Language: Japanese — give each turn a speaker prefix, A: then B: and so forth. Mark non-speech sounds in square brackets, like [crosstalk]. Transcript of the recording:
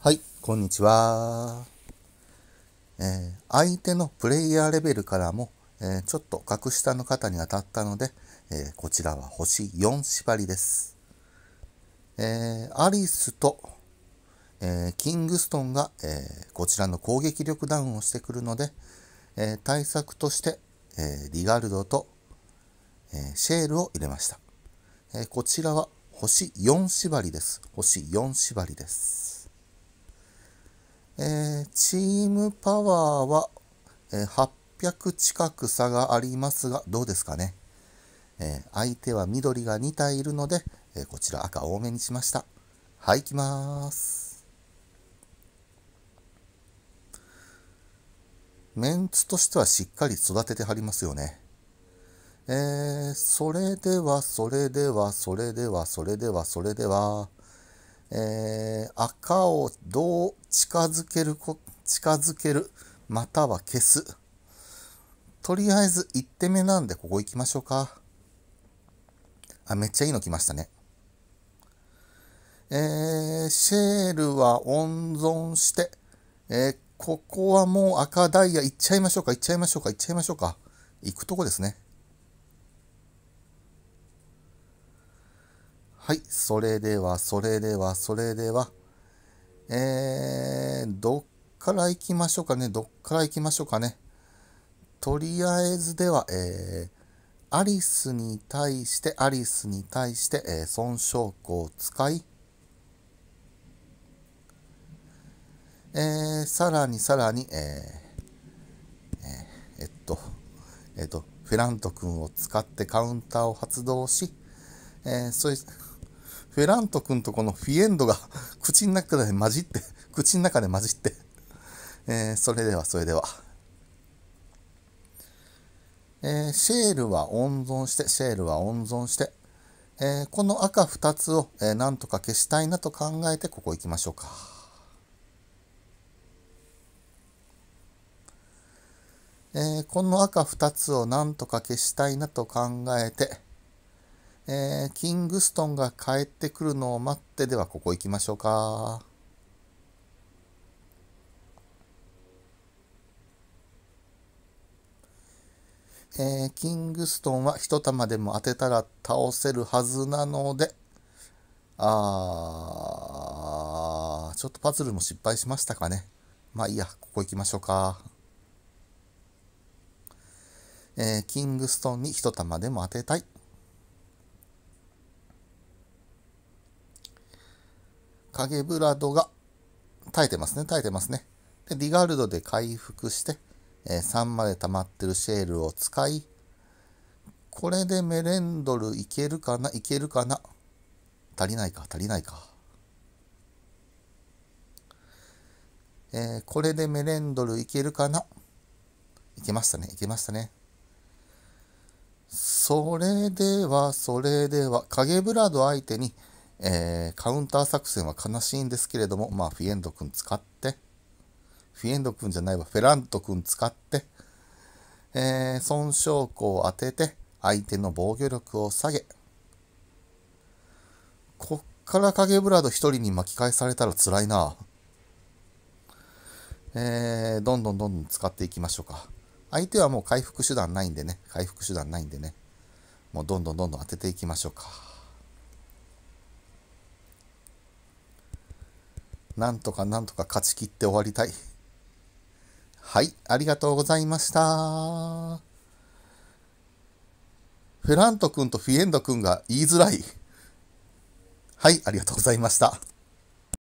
A: はい、こんにちは。えー、相手のプレイヤーレベルからも、えー、ちょっと格下の方に当たったので、えー、こちらは星4縛りです。えアリスと、えキングストンが、えこちらの攻撃力ダウンをしてくるので、え対策として、えリガルドと、えシェールを入れました。えこちらは星4縛りです。星4縛りです。えー、チームパワーは、えー、800近く差がありますが、どうですかね。えー、相手は緑が2体いるので、えこちら赤多めにしました。はい、行きます。メンツとしてはしっかり育ててはりますよね。えー、それでは、それでは、それでは、それでは、それでは、えー、赤をどう近づけるこ、近づける、または消す。とりあえず1手目なんでここ行きましょうか。あ、めっちゃいいの来ましたね。えー、シェールは温存して、えー、ここはもう赤ダイヤ行っちゃいましょうか、行っちゃいましょうか、行っちゃいましょうか。行くとこですね。はい、それでは、それでは、それでは、えー、どっから行きましょうかね、どっから行きましょうかね。とりあえずでは、えー、アリスに対して、アリスに対して、えー、損傷庫を使い、えー、さらにさらに、えー、えー、えっと、えっと、フェラント君を使ってカウンターを発動し、えー、そフェラント君とこのフィエンドが [laughs] 口の中で混じって [laughs] 口の中で混じってえー、それではそれでは。えー、シェールは温存して、シェールは温存して、えー、この赤二つを、えー、なんとか消したいなと考えてここ行きましょうか。えー、この赤二つをなんとか消したいなと考えて、えー、キングストンが帰ってくるのを待ってではここ行きましょうか。えー、キングストンは一玉でも当てたら倒せるはずなので、あー、ちょっとパズルも失敗しましたかね。まあいいや、ここ行きましょうか。えー、キングストンに一玉でも当てたい。影ブラドが耐えてますね、耐えてますね。で、リガルドで回復して、えー、3まで溜まってるシェールを使い、これでメレンドルいけるかないけるかな足りないか、足りないか。えー、これでメレンドルいけるかないけましたね、いけましたね。それでは、それでは、影ブラド相手に、えー、カウンター作戦は悲しいんですけれども、まあ、フィエンド君使って、フィエンド君じゃないわ、フェラント君使って、えー、損傷庫を当てて、相手の防御力を下げ、こっから影ブラド一人に巻き返されたら辛いな。えー、どんどんどんどん使っていきましょうか。相手はもう回復手段ないんでね、回復手段ないんでね、もうどんどんどんどん当てていきましょうか。なんとかなんとか勝ち切って終わりたい。[laughs] はい、ありがとうございました。フラント君とフィエンド君が言いづらい。はい、ありがとうございました。